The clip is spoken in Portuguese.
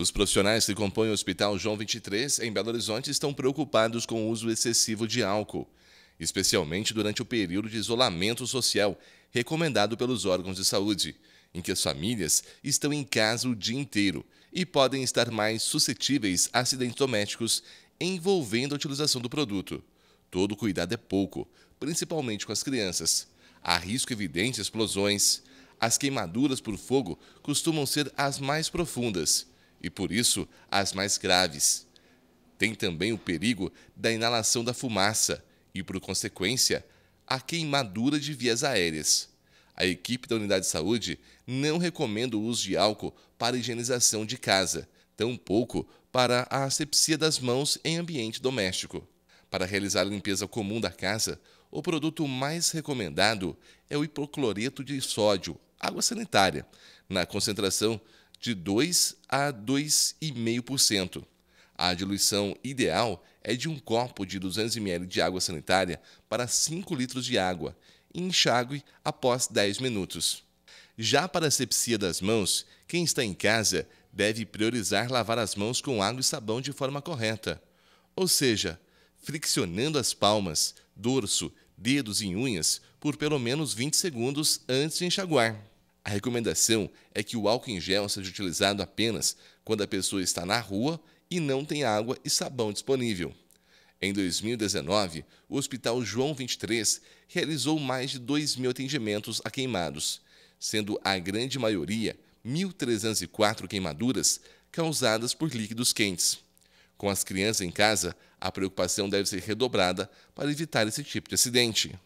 Os profissionais que compõem o Hospital João 23, em Belo Horizonte, estão preocupados com o uso excessivo de álcool, especialmente durante o período de isolamento social recomendado pelos órgãos de saúde, em que as famílias estão em casa o dia inteiro e podem estar mais suscetíveis a acidentes domésticos envolvendo a utilização do produto. Todo cuidado é pouco, principalmente com as crianças. Há risco evidente de explosões. As queimaduras por fogo costumam ser as mais profundas e, por isso, as mais graves. Tem também o perigo da inalação da fumaça e, por consequência, a queimadura de vias aéreas. A equipe da unidade de saúde não recomenda o uso de álcool para higienização de casa, tampouco para a asepsia das mãos em ambiente doméstico. Para realizar a limpeza comum da casa, o produto mais recomendado é o hipocloreto de sódio, água sanitária, na concentração de 2 a 2,5%. A diluição ideal é de um copo de 200 ml de água sanitária para 5 litros de água e enxague após 10 minutos. Já para a sepsia das mãos, quem está em casa deve priorizar lavar as mãos com água e sabão de forma correta, ou seja, friccionando as palmas, dorso, dedos e unhas por pelo menos 20 segundos antes de enxaguar. A recomendação é que o álcool em gel seja utilizado apenas quando a pessoa está na rua e não tem água e sabão disponível. Em 2019, o Hospital João 23 realizou mais de 2 mil atendimentos a queimados, sendo a grande maioria, 1.304 queimaduras, causadas por líquidos quentes. Com as crianças em casa, a preocupação deve ser redobrada para evitar esse tipo de acidente.